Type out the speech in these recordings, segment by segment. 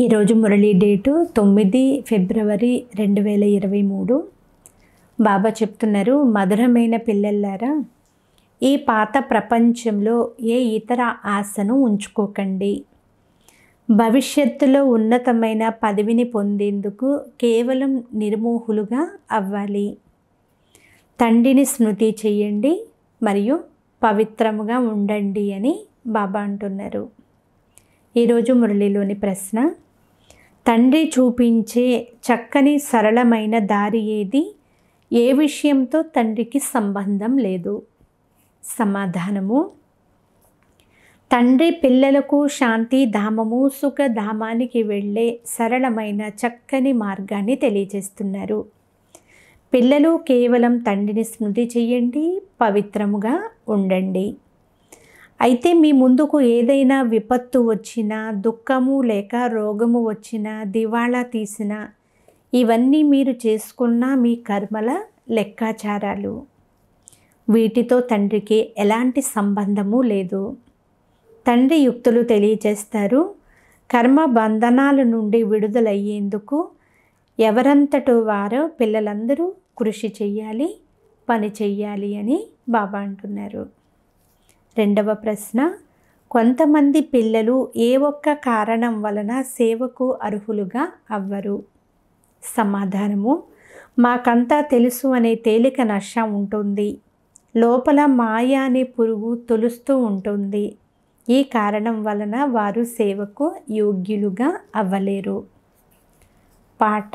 ఈరోజు మురళీ డేటు తొమ్మిది ఫిబ్రవరి రెండు వేల ఇరవై మూడు బాబా చెప్తున్నారు మధురమైన పిల్లలారా ఈ పాత ప్రపంచంలో ఏ ఇతర ఆశను ఉంచుకోకండి భవిష్యత్తులో ఉన్నతమైన పదవిని పొందేందుకు కేవలం నిర్మోహులుగా అవ్వాలి తండ్రిని స్మృతి చేయండి మరియు పవిత్రముగా ఉండండి అని బాబా అంటున్నారు ఈరోజు మురళిలోని ప్రశ్న తండ్రి చూపించే చక్కని సరళమైన దారి ఏది ఏ విషయంతో తండ్రికి సంబంధం లేదు సమాధానము తండ్రి పిల్లలకు శాంతి ధామము సుఖ ధామానికి వెళ్ళే సరళమైన చక్కని మార్గాన్ని తెలియజేస్తున్నారు పిల్లలు కేవలం తండ్రిని స్మృతి చేయండి పవిత్రముగా ఉండండి అయితే మీ ముందుకు ఏదైనా విపత్తు వచ్చినా దుఃఖము లేక రోగము వచ్చినా దివాళా తీసినా ఇవన్నీ మీరు చేసుకున్న మీ కర్మల లెక్కాచారాలు వీటితో తండ్రికి ఎలాంటి సంబంధము లేదు తండ్రి యుక్తులు తెలియజేస్తారు కర్మ బంధనాల నుండి విడుదలయ్యేందుకు ఎవరంతటో వారో పిల్లలందరూ కృషి చెయ్యాలి పని చెయ్యాలి అని బాబా అంటున్నారు రెండవ ప్రశ్న కొంతమంది పిల్లలు ఏ ఒక్క కారణం వలన సేవకు అర్హులుగా అవ్వరు సమాధానము మాకంతా తెలుసు అనే తేలిక నష్ట ఉంటుంది లోపల మాయ అనే పురుగు తొలుస్తూ ఉంటుంది ఈ కారణం వలన వారు సేవకు యోగ్యులుగా అవ్వలేరు పాట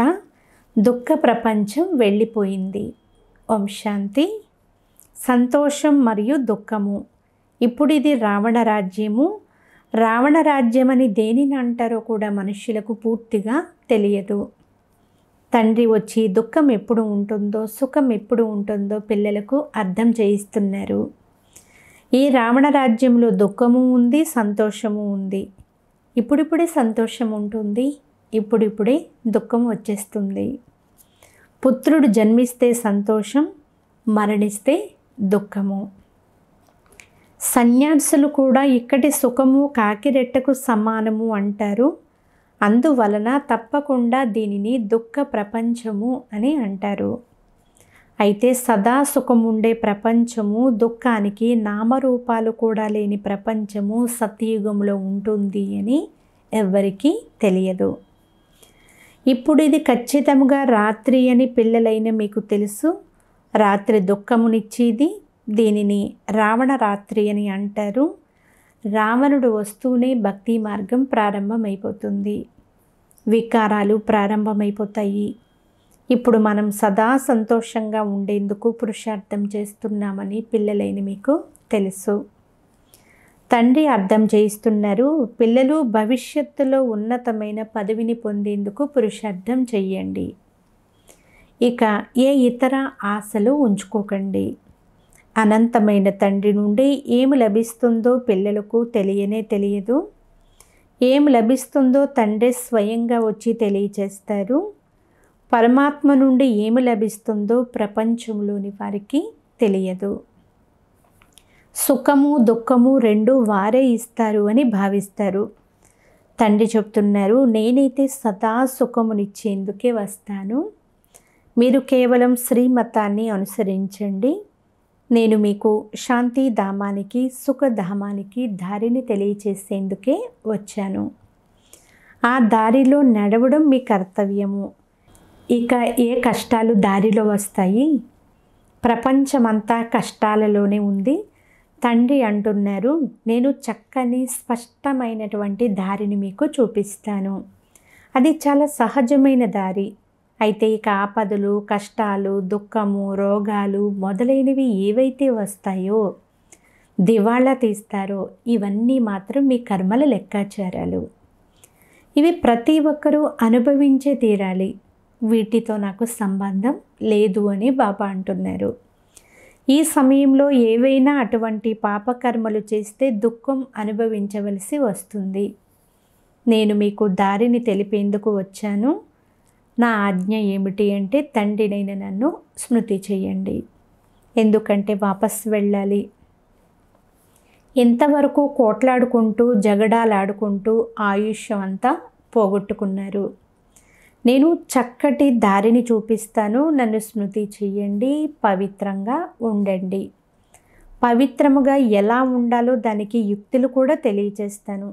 దుఃఖ ప్రపంచం వెళ్ళిపోయింది ఓం శాంతి సంతోషం మరియు దుఃఖము ఇప్పుడు ఇది రావణ రాజ్యము రావణ రాజ్యం అని దేనిని అంటారో కూడా మనుషులకు పూర్తిగా తెలియదు తండ్రి వచ్చి దుఃఖం ఎప్పుడు ఉంటుందో సుఖం ఎప్పుడు ఉంటుందో పిల్లలకు అర్థం చేయిస్తున్నారు ఈ రావణ రాజ్యంలో దుఃఖము ఉంది సంతోషము ఉంది ఇప్పుడిప్పుడే సంతోషం ఉంటుంది ఇప్పుడిప్పుడే దుఃఖం వచ్చేస్తుంది పుత్రుడు జన్మిస్తే సంతోషం మరణిస్తే దుఃఖము సన్యాసులు కూడా ఇక్కడి సుఖము కాకిరెట్టకు సమానము అంటారు అందువలన తప్పకుండా దీనిని దుఃఖ ప్రపంచము అని అంటారు అయితే సదా సుఖముండే ప్రపంచము దుఃఖానికి నామరూపాలు కూడా లేని ప్రపంచము సత్యయుగంలో ఉంటుంది అని ఎవ్వరికీ తెలియదు ఇప్పుడు ఇది ఖచ్చితంగా రాత్రి అని పిల్లలైన మీకు తెలుసు రాత్రి దుఃఖమునిచ్చేది దీనిని రావణ రాత్రి అని అంటారు రావణుడు వస్తూనే భక్తి మార్గం ప్రారంభమైపోతుంది వికారాలు ప్రారంభమైపోతాయి ఇప్పుడు మనం సదా సంతోషంగా ఉండేందుకు పురుషార్థం చేస్తున్నామని పిల్లలైన మీకు తెలుసు తండ్రి అర్థం చేయిస్తున్నారు పిల్లలు భవిష్యత్తులో ఉన్నతమైన పదవిని పొందేందుకు పురుషార్థం చెయ్యండి ఇక ఏ ఇతర ఆశలు ఉంచుకోకండి అనంతమైన తండ్రి నుండి ఏమి లభిస్తుందో పిల్లలకు తెలియనే తెలియదు ఏమి లభిస్తుందో తండ్రి స్వయంగా వచ్చి తెలియచేస్తారు పరమాత్మ నుండి ఏమి లభిస్తుందో ప్రపంచంలోని వారికి తెలియదు సుఖము దుఃఖము రెండు వారే ఇస్తారు అని భావిస్తారు తండ్రి చెప్తున్నారు నేనైతే సదా సుఖమునిచ్చేందుకే వస్తాను మీరు కేవలం శ్రీమతాన్ని అనుసరించండి నేను మీకు శాంతి ధామానికి సుఖధామానికి దారిని తెలియచేసేందుకే వచ్చాను ఆ దారిలో నడవడం మీ కర్తవ్యము ఇక ఏ కష్టాలు దారిలో వస్తాయి ప్రపంచమంతా కష్టాలలోనే ఉంది తండ్రి అంటున్నారు నేను చక్కని స్పష్టమైనటువంటి దారిని మీకు చూపిస్తాను అది చాలా సహజమైన దారి అయితే ఇక ఆపదలు కష్టాలు దుఃఖము రోగాలు మొదలైనవి ఏవైతే వస్తాయో దివాళా తీస్తారో ఇవన్నీ మాత్రం మీ కర్మల లెక్కాచారాలు ఇవి ప్రతి ఒక్కరూ అనుభవించే తీరాలి వీటితో నాకు సంబంధం లేదు అని బాబా అంటున్నారు ఈ సమయంలో ఏవైనా అటువంటి పాపకర్మలు చేస్తే దుఃఖం అనుభవించవలసి వస్తుంది నేను మీకు దారిని తెలిపేందుకు వచ్చాను నా ఆజ్ఞ ఏమిటి అంటే తండ్రినైన నన్ను స్మృతి చేయండి ఎందుకంటే వాపస్ వెళ్ళాలి ఎంతవరకు కోట్లాడుకుంటూ జగడాలాడుకుంటూ ఆయుష్యం అంతా పోగొట్టుకున్నారు నేను చక్కటి దారిని చూపిస్తాను నన్ను స్మృతి చెయ్యండి పవిత్రంగా ఉండండి పవిత్రముగా ఎలా ఉండాలో దానికి యుక్తులు కూడా తెలియజేస్తాను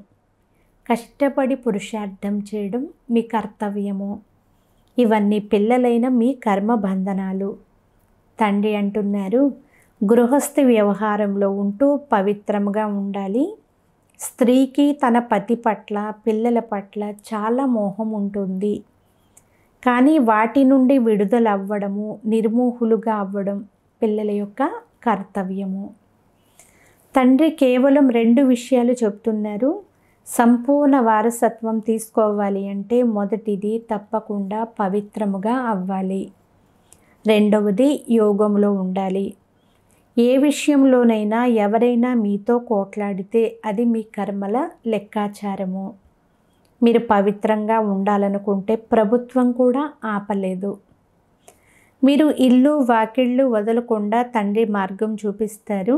కష్టపడి పురుషార్థం చేయడం మీ కర్తవ్యము ఇవన్నీ పిల్లలైన మీ కర్మ బంధనాలు తండ్రి అంటున్నారు గృహస్థి వ్యవహారంలో ఉంటూ పవిత్రంగా ఉండాలి స్త్రీకి తన పతి పట్ల పిల్లల పట్ల చాలా మోహం ఉంటుంది కానీ వాటి నుండి విడుదల అవ్వడము నిర్మోహులుగా అవ్వడం పిల్లల యొక్క కర్తవ్యము తండ్రి కేవలం రెండు విషయాలు చెప్తున్నారు సంపూర్ణ వారసత్వం తీసుకోవాలి అంటే మొదటిది తప్పకుండా పవిత్రముగా అవ్వాలి రెండవది యోగంలో ఉండాలి ఏ విషయంలోనైనా ఎవరైనా మీతో కోట్లాడితే అది మీ కర్మల లెక్కాచారము మీరు పవిత్రంగా ఉండాలనుకుంటే ప్రభుత్వం కూడా ఆపలేదు మీరు ఇల్లు వాకిళ్ళు వదలకుండా తండ్రి మార్గం చూపిస్తారు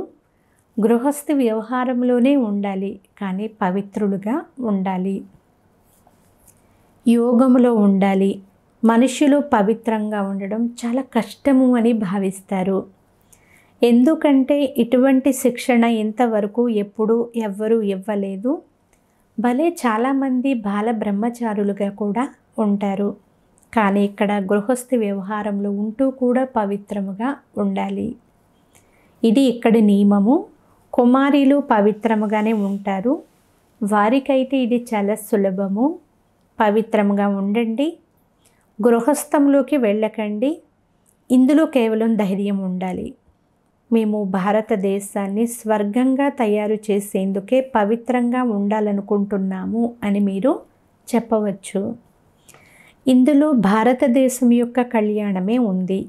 గృహస్థి వ్యవహారంలోనే ఉండాలి కానీ పవిత్రులుగా ఉండాలి యోగంలో ఉండాలి మనుషులు పవిత్రంగా ఉండడం చాలా కష్టము అని భావిస్తారు ఎందుకంటే ఇటువంటి శిక్షణ ఇంతవరకు ఎప్పుడూ ఎవ్వరూ ఇవ్వలేదు భలే చాలామంది బాల బ్రహ్మచారులుగా కూడా ఉంటారు కానీ ఇక్కడ గృహస్థి వ్యవహారంలో ఉంటూ కూడా పవిత్రముగా ఉండాలి ఇది ఇక్కడ నియమము కుమారీలు పవిత్రముగానే ఉంటారు వారికైతే ఇది చాలా సులభము పవిత్రంగా ఉండండి గృహస్థంలోకి వెళ్ళకండి ఇందులో కేవలం ధైర్యం ఉండాలి మేము భారతదేశాన్ని స్వర్గంగా తయారు చేసేందుకే పవిత్రంగా ఉండాలనుకుంటున్నాము అని మీరు చెప్పవచ్చు ఇందులో భారతదేశం యొక్క కళ్యాణమే ఉంది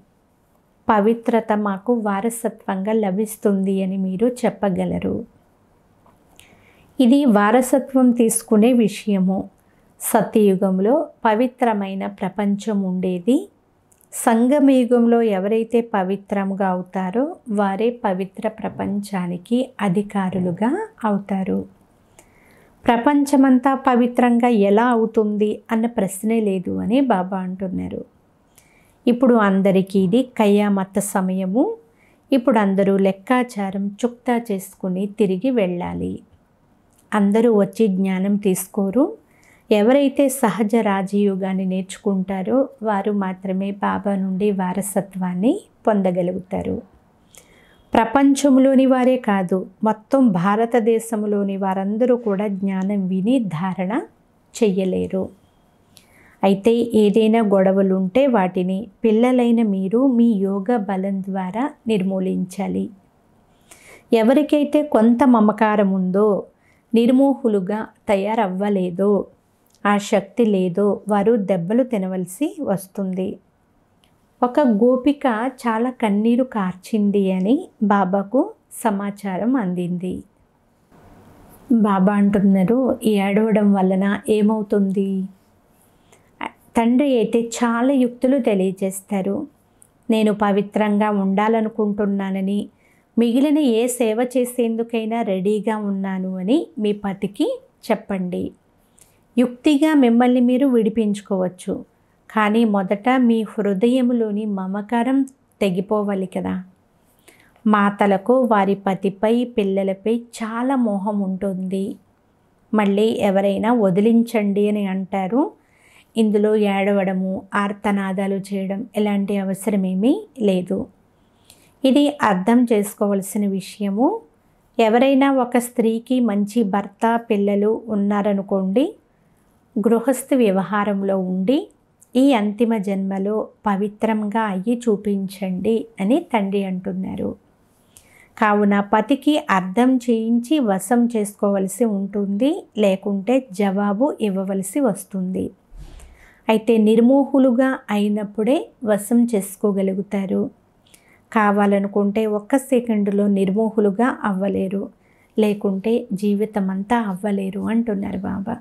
పవిత్రత మాకు వారసత్వంగా లభిస్తుంది అని మీరు చెప్పగలరు ఇది వారసత్వం తీసుకునే విషయము సత్యయుగంలో పవిత్రమైన ప్రపంచం ఉండేది సంగమయుగంలో ఎవరైతే పవిత్రంగా అవుతారో వారే పవిత్ర ప్రపంచానికి అధికారులుగా అవుతారు ప్రపంచమంతా పవిత్రంగా ఎలా అవుతుంది అన్న ప్రశ్నే లేదు అని బాబా అంటున్నారు ఇప్పుడు అందరికీ ఇది కయ్యామత్త సమయము ఇప్పుడు అందరూ లెక్కాచారం చుక్తా చేసుకుని తిరిగి వెళ్ళాలి అందరూ వచ్చి జ్ఞానం తీసుకోరు ఎవరైతే సహజ రాజయోగాన్ని నేర్చుకుంటారో వారు మాత్రమే బాబా నుండి వారసత్వాన్ని పొందగలుగుతారు ప్రపంచంలోని వారే కాదు మొత్తం భారతదేశంలోని వారందరూ కూడా జ్ఞానం విని ధారణ చెయ్యలేరు అయితే ఏదైనా గొడవలుంటే వాటిని పిల్లలైన మీరు మీ యోగ బలం ద్వారా నిర్మూలించాలి ఎవరికైతే కొంత మమకారం ఉందో నిర్మోహులుగా తయారవ్వలేదో ఆ శక్తి లేదో వారు దెబ్బలు తినవలసి వస్తుంది ఒక గోపిక చాలా కన్నీరు కార్చింది అని బాబాకు సమాచారం అందింది బాబా అంటున్నారు ఈ ఏడవడం వలన ఏమవుతుంది తండ్రి అయితే చాలా యుక్తులు తెలియజేస్తారు నేను పవిత్రంగా ఉండాలనుకుంటున్నానని మిగిలిన ఏ సేవ చేసేందుకైనా రెడీగా ఉన్నాను అని మీ పతికి చెప్పండి యుక్తిగా మిమ్మల్ని మీరు విడిపించుకోవచ్చు కానీ మొదట మీ హృదయంలోని మమకారం తెగిపోవాలి కదా మాతలకు వారి పతిపై పిల్లలపై చాలా మోహం ఉంటుంది మళ్ళీ ఎవరైనా వదిలించండి అని అంటారు ఇందులో ఏడవడము ఆర్తనాదాలు చేయడం ఎలాంటి అవసరమేమీ లేదు ఇది అర్థం చేసుకోవలసిన విషయము ఎవరైనా ఒక స్త్రీకి మంచి భర్త పిల్లలు ఉన్నారనుకోండి గృహస్థ వ్యవహారంలో ఉండి ఈ అంతిమ జన్మలో పవిత్రంగా అయ్యి చూపించండి అని తండ్రి అంటున్నారు కావున పతికి అర్థం చేయించి వశం చేసుకోవలసి ఉంటుంది లేకుంటే జవాబు ఇవ్వవలసి వస్తుంది అయితే నిర్మోహులుగా అయినప్పుడే వశం చేసుకోగలుగుతారు కావాలనుకుంటే ఒక్క సెకండులో నిర్మోహులుగా అవ్వలేరు లేకుంటే జీవితం అంతా అవ్వలేరు అంటున్నారు బాబా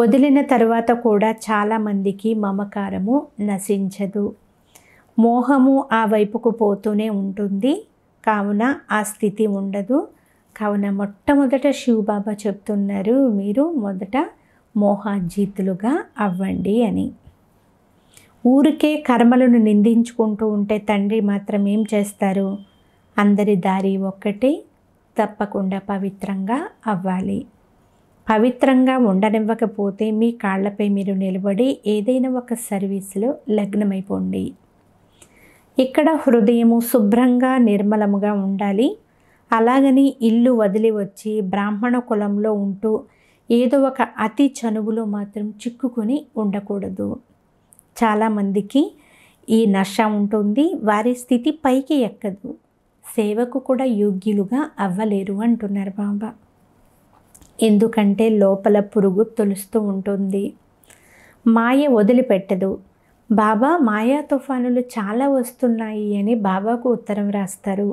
వదిలిన తర్వాత కూడా చాలామందికి మమకారము నశించదు మోహము ఆ వైపుకు పోతూనే ఉంటుంది కావున ఆ స్థితి ఉండదు కావున మొట్టమొదట శివబాబా చెప్తున్నారు మీరు మొదట మోహాజీతులుగా అవ్వండి అని ఊరికే కర్మలను నిందించుకుంటూ ఉంటే తండ్రి మాత్రం ఏం చేస్తారు అందరి దారి ఒక్కటి తప్పకుండా పవిత్రంగా అవ్వాలి పవిత్రంగా ఉండనివ్వకపోతే మీ కాళ్ళపై మీరు నిలబడి ఏదైనా ఒక సర్వీసులో లగ్నమైపోండి ఇక్కడ హృదయము శుభ్రంగా నిర్మలముగా ఉండాలి అలాగని ఇల్లు వదిలి వచ్చి బ్రాహ్మణ కులంలో ఉంటూ ఏదో ఒక అతి చనువులో మాత్రం చిక్కుకొని ఉండకూడదు చాలామందికి ఈ నష ఉంటుంది వారి స్థితి పైకి ఎక్కదు సేవకు కూడా యోగ్యులుగా అవ్వలేరు అంటున్నారు బాబా ఎందుకంటే లోపల పురుగు తొలుస్తూ ఉంటుంది మాయ వదిలిపెట్టదు బాబా మాయా తుఫానులు చాలా వస్తున్నాయి అని బాబాకు ఉత్తరం రాస్తారు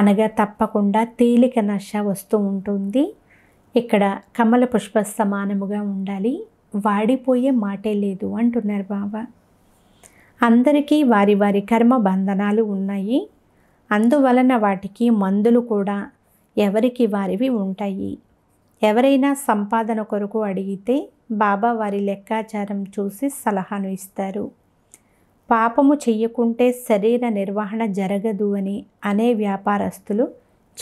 అనగా తప్పకుండా తేలిక నష వస్తూ ఉంటుంది ఇక్కడ కమల పుష్ప సమానముగా ఉండాలి వాడిపోయే మాటే లేదు అంటున్నారు బాబా అందరికీ వారి వారి కర్మ బంధనాలు ఉన్నాయి అందువలన వాటికి మందులు కూడా ఎవరికి వారివి ఉంటాయి ఎవరైనా సంపాదన కొరకు అడిగితే బాబా వారి లెక్కాచారం చూసి సలహాను ఇస్తారు పాపము చెయ్యకుంటే శరీర నిర్వహణ జరగదు అని అనే వ్యాపారస్తులు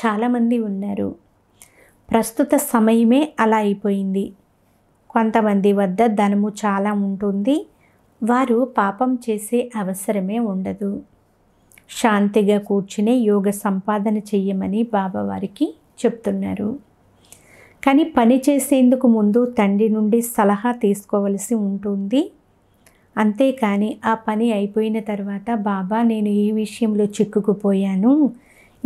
చాలామంది ఉన్నారు ప్రస్తుత సమయమే అలా అయిపోయింది కొంతమంది వద్ద ధనము చాలా ఉంటుంది వారు పాపం చేసే అవసరమే ఉండదు శాంతిగా కూర్చునే యోగ సంపాదన చెయ్యమని బాబా వారికి చెప్తున్నారు కానీ పని చేసేందుకు ముందు తండ్రి నుండి సలహా తీసుకోవలసి ఉంటుంది అంతేకాని ఆ పని అయిపోయిన తర్వాత బాబా నేను ఈ విషయంలో చిక్కుకుపోయాను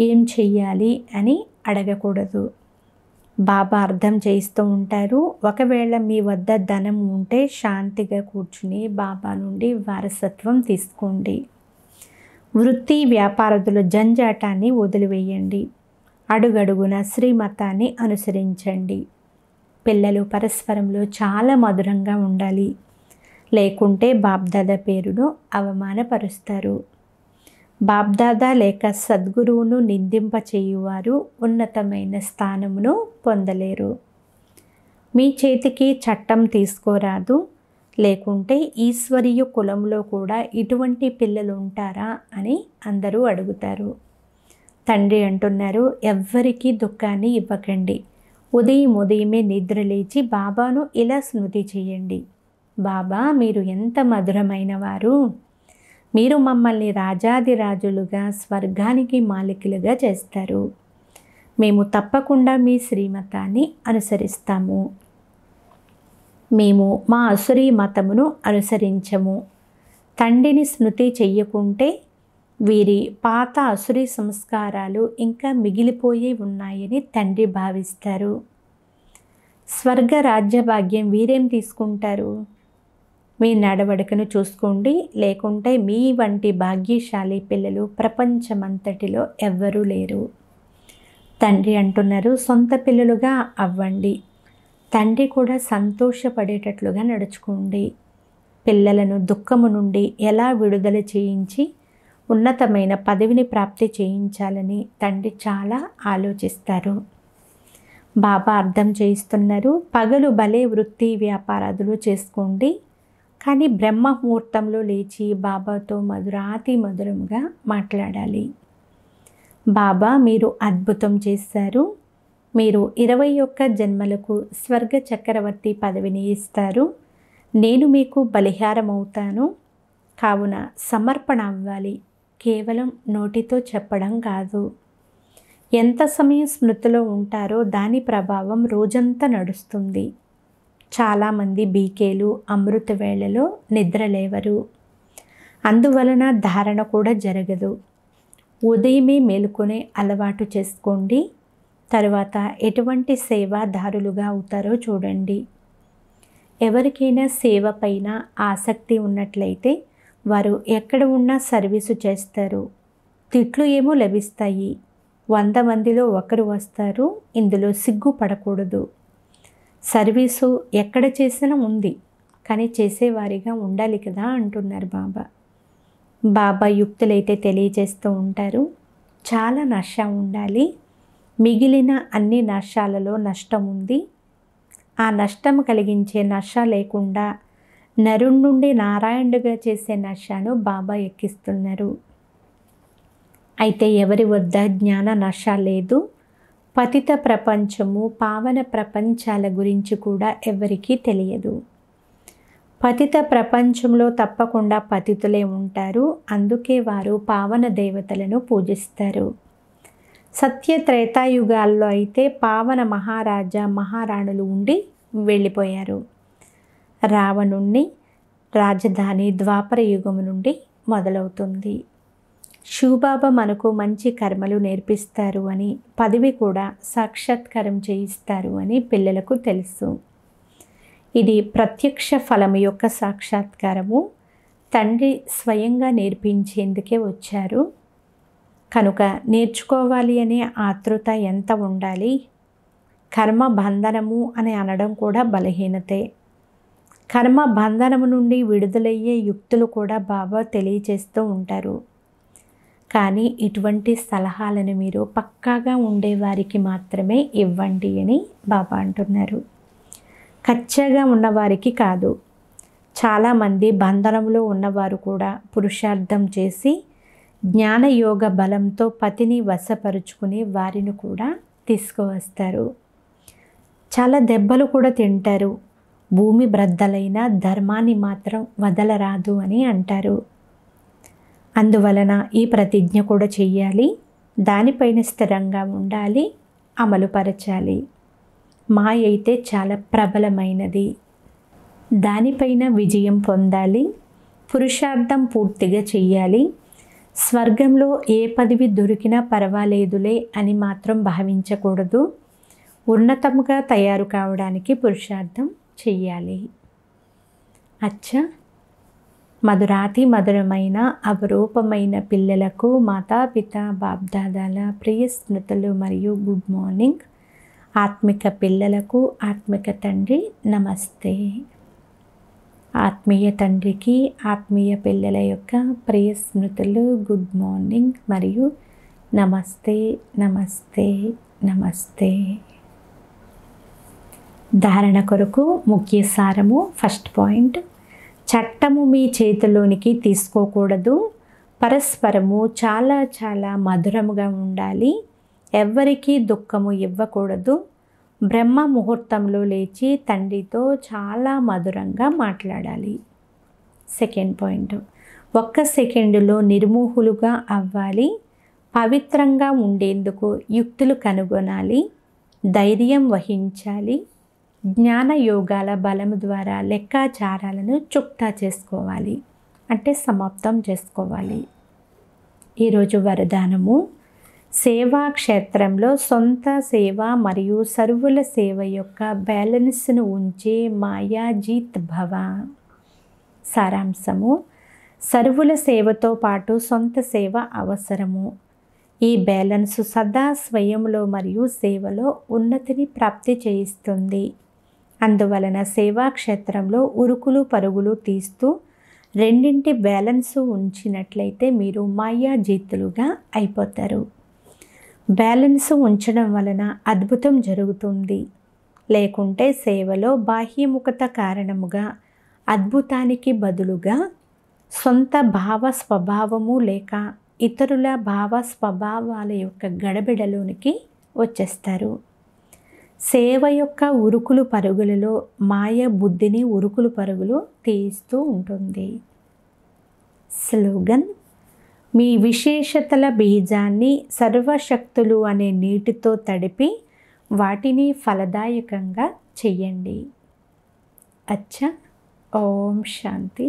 ఏం చెయ్యాలి అని అడగకూడదు బాబా అర్థం చేయిస్తూ ఉంటారు ఒకవేళ మీ వద్ద ధనం ఉంటే శాంతిగా కూర్చుని బాబా నుండి వారసత్వం తీసుకోండి వృత్తి వ్యాపారతుల జంజాటాన్ని వదిలివేయండి అడుగడుగున శ్రీమతాన్ని అనుసరించండి పిల్లలు పరస్పరంలో చాలా మధురంగా ఉండాలి లేకుంటే బాబ్దాద పేరును అవమానపరుస్తారు బాబ్దాదా లేక సద్గురువును నిందింప చేయువారు ఉన్నతమైన స్థానమును పొందలేరు మీ చేతికి చట్టం తీసుకోరాదు లేకుంటే ఈశ్వరీయ కులంలో కూడా ఇటువంటి పిల్లలు ఉంటారా అని అందరూ అడుగుతారు తండ్రి అంటున్నారు ఎవ్వరికీ దుఃఖాన్ని ఇవ్వకండి ఉదయం ఉదయమే నిద్ర లేచి బాబాను ఇలా స్మృతి చేయండి బాబా మీరు ఎంత మధురమైన వారు మీరు మమ్మల్ని రాజాది రాజులుగా స్వర్గానికి మాలికలుగా చేస్తారు మేము తప్పకుండా మీ శ్రీమతాన్ని అనుసరిస్తాము మేము మా అసురీ మతమును అనుసరించము తండ్రిని స్మృతి చెయ్యకుంటే వీరి పాత అసురి సంస్కారాలు ఇంకా మిగిలిపోయి ఉన్నాయని తండ్రి భావిస్తారు స్వర్గ రాజ్యభాగ్యం వీరేం తీసుకుంటారు మీ నడవడికను చూసుకోండి లేకుంటే మీ వంటి భాగ్యశాలి పిల్లలు ప్రపంచమంతటిలో ఎవ్వరూ లేరు తండ్రి అంటున్నారు సొంత పిల్లలుగా అవ్వండి తండ్రి కూడా సంతోషపడేటట్లుగా నడుచుకోండి పిల్లలను దుఃఖము నుండి ఎలా విడుదల చేయించి ఉన్నతమైన పదవిని ప్రాప్తి చేయించాలని తండ్రి చాలా ఆలోచిస్తారు బాబా అర్థం చేయిస్తున్నారు పగలు భలే వృత్తి వ్యాపారాదులు చేసుకోండి కానీ బ్రహ్మ ముహూర్తంలో లేచి బాబాతో మధురాతి మధురంగా మాట్లాడాలి బాబా మీరు అద్భుతం చేస్తారు మీరు ఇరవై ఒక్క జన్మలకు స్వర్గ చక్రవర్తి పదవిని ఇస్తారు నేను మీకు బలిహారం అవుతాను కావున సమర్పణ అవ్వాలి కేవలం నోటితో చెప్పడం కాదు ఎంత సమయం స్మృతిలో ఉంటారో దాని ప్రభావం రోజంతా నడుస్తుంది చాలామంది బీకేలు అమృత వేళలో నిద్రలేవరు అందువలన ధారణ కూడా జరగదు ఉదయమే మేలుకొనే అలవాటు చేసుకోండి తర్వాత ఎటువంటి సేవాదారులుగా అవుతారో చూడండి ఎవరికైనా సేవ పైన ఆసక్తి ఉన్నట్లయితే వారు ఎక్కడ ఉన్నా సర్వీసు చేస్తారు తిట్లు ఏమో లభిస్తాయి వంద మందిలో ఒకరు వస్తారు ఇందులో సిగ్గుపడకూడదు సర్వీసు ఎక్కడ చేసినా ఉంది కానీ చేసేవారిగా ఉండాలి కదా అంటున్నారు బాబా బాబా యుక్తులైతే తెలియజేస్తూ ఉంటారు చాలా నష ఉండాలి మిగిలిన అన్ని నష్టాలలో నష్టం ఉంది ఆ నష్టం కలిగించే నష లేకుండా నరుణ్ నుండి నారాయణుడిగా చేసే నషాను బాబా ఎక్కిస్తున్నారు అయితే ఎవరి వద్ద జ్ఞాన నష లేదు పతిత ప్రపంచము పావన ప్రపంచాల గురించి కూడా ఎవరికీ తెలియదు పతిత ప్రపంచంలో తప్పకుండా పతితులే ఉంటారు అందుకే వారు పావన దేవతలను పూజిస్తారు సత్య త్రేతాయుగాల్లో అయితే పావన మహారాజా మహారాణులు ఉండి వెళ్ళిపోయారు రావణుణ్ణి రాజధాని ద్వాపర యుగం నుండి మొదలవుతుంది శివబాబా మనకు మంచి కర్మలు నేర్పిస్తారు అని పదవి కూడా సాక్షాత్కారం చేయిస్తారు అని పిల్లలకు తెలుసు ఇది ప్రత్యక్ష ఫలము యొక్క సాక్షాత్కారము తండ్రి స్వయంగా నేర్పించేందుకే వచ్చారు కనుక నేర్చుకోవాలి అనే ఆతృత ఎంత ఉండాలి కర్మ బంధనము అని అనడం కూడా బలహీనతే కర్మ బంధనము నుండి విడుదలయ్యే యుక్తులు కూడా బాబా తెలియచేస్తూ ఉంటారు కానీ ఇటువంటి సలహాలను మీరు పక్కాగా ఉండేవారికి మాత్రమే ఇవ్వండి అని బాబా అంటున్నారు కచ్చాగా ఉన్నవారికి కాదు చాలామంది బంధనంలో ఉన్నవారు కూడా పురుషార్థం చేసి జ్ఞానయోగ బలంతో పతిని వశపరుచుకునే వారిని కూడా తీసుకువస్తారు చాలా దెబ్బలు కూడా తింటారు భూమి బ్రద్దలైన ధర్మాన్ని మాత్రం వదలరాదు అని అంటారు అందువలన ఈ ప్రతిజ్ఞ కూడా చెయ్యాలి దానిపైన స్థిరంగా ఉండాలి అమలుపరచాలి మాయ అయితే చాలా ప్రబలమైనది దానిపైన విజయం పొందాలి పురుషార్థం పూర్తిగా చెయ్యాలి స్వర్గంలో ఏ పదవి దొరికినా పర్వాలేదులే అని మాత్రం భావించకూడదు ఉన్నతముగా తయారు కావడానికి పురుషార్థం చెయ్యాలి అచ్చా మధురాతి మధురమైన అవరూపమైన పిల్లలకు మాతాపిత బాబ్దాదాల ప్రియ స్మృతులు మరియు గుడ్ మార్నింగ్ ఆత్మిక పిల్లలకు ఆత్మిక తండ్రి నమస్తే ఆత్మీయ తండ్రికి ఆత్మీయ పిల్లల యొక్క ప్రియ స్మృతులు గుడ్ మార్నింగ్ మరియు నమస్తే నమస్తే నమస్తే ధారణ కొరకు ముఖ్య సారము ఫస్ట్ పాయింట్ చట్టము మీ చేతిలోనికి తీసుకోకూడదు పరస్పరము చాలా చాలా మధురముగా ఉండాలి ఎవ్వరికీ దుఃఖము ఇవ్వకూడదు బ్రహ్మ ముహూర్తంలో లేచి తండ్రితో చాలా మధురంగా మాట్లాడాలి సెకండ్ పాయింట్ ఒక్క సెకండులో నిర్మూహులుగా అవ్వాలి పవిత్రంగా ఉండేందుకు యుక్తులు కనుగొనాలి ధైర్యం వహించాలి జ్ఞాన యోగాల బలము ద్వారా లెక్కాచారాలను చుక్తా చేసుకోవాలి అంటే సమాప్తం చేసుకోవాలి ఈరోజు వరదానము సేవా క్షేత్రంలో సొంత సేవ మరియు సరువుల సేవ యొక్క బ్యాలెన్స్ను ఉంచే మాయాజీత్ భవ సారాంశము సరువుల సేవతో పాటు సొంత సేవ అవసరము ఈ బ్యాలెన్స్ సదా స్వయంలో మరియు సేవలో ఉన్నతిని ప్రాప్తి చేయిస్తుంది అందువలన సేవాక్షేత్రంలో ఉరుకులు పరుగులు తీస్తూ రెండింటి బ్యాలెన్స్ ఉంచినట్లయితే మీరు మాయాజీతులుగా అయిపోతారు బ్యాలెన్స్ ఉంచడం వలన అద్భుతం జరుగుతుంది లేకుంటే సేవలో బాహ్యముఖత కారణముగా అద్భుతానికి బదులుగా సొంత భావ స్వభావము లేక ఇతరుల భావ స్వభావాల యొక్క గడబిడలోనికి వచ్చేస్తారు సేవ యొక్క ఉరుకులు పరుగులలో మాయ బుద్ధిని ఉరుకులు పరుగులు తీస్తూ ఉంటుంది స్లోగన్ మీ విశేషతల బీజాన్ని సర్వశక్తులు అనే నీటితో తడిపి వాటిని ఫలదాయకంగా చెయ్యండి అచ్చా ఓం శాంతి